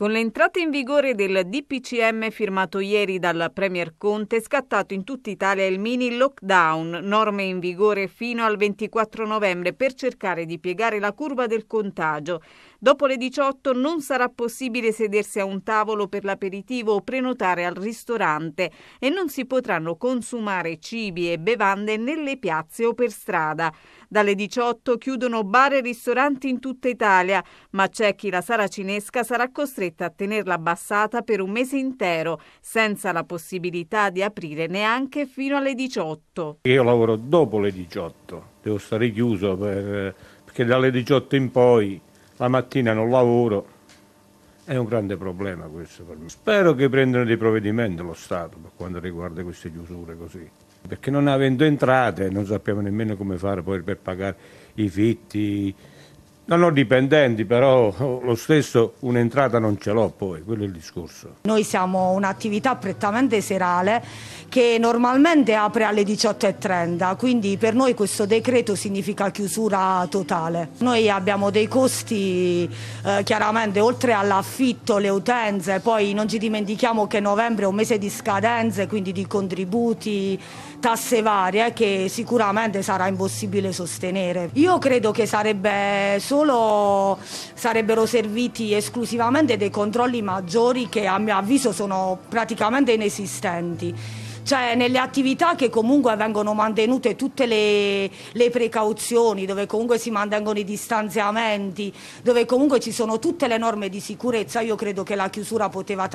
Con l'entrata in vigore del DPCM firmato ieri dal Premier Conte è scattato in tutta Italia il mini lockdown, norme in vigore fino al 24 novembre per cercare di piegare la curva del contagio. Dopo le 18 non sarà possibile sedersi a un tavolo per l'aperitivo o prenotare al ristorante e non si potranno consumare cibi e bevande nelle piazze o per strada. Dalle 18 chiudono bar e ristoranti in tutta Italia, ma c'è chi la sala cinesca sarà costretta a tenerla abbassata per un mese intero, senza la possibilità di aprire neanche fino alle 18. Io lavoro dopo le 18, devo stare chiuso per, perché dalle 18 in poi la mattina non lavoro. È un grande problema questo per me. Spero che prendano dei provvedimenti lo Stato per quanto riguarda queste chiusure così. Perché non avendo entrate non sappiamo nemmeno come fare poi per pagare i fitti, non ho dipendenti, però lo stesso un'entrata non ce l'ho poi, quello è il discorso. Noi siamo un'attività prettamente serale che normalmente apre alle 18.30, quindi per noi questo decreto significa chiusura totale. Noi abbiamo dei costi eh, chiaramente oltre all'affitto, le utenze, poi non ci dimentichiamo che novembre è un mese di scadenze, quindi di contributi, tasse varie che sicuramente sarà impossibile sostenere. Io credo che sarebbe solo solo sarebbero serviti esclusivamente dei controlli maggiori che a mio avviso sono praticamente inesistenti cioè nelle attività che comunque vengono mantenute tutte le, le, precauzioni, dove comunque si mantengono i distanziamenti, dove comunque ci sono tutte le norme di sicurezza, io credo che la chiusura poteva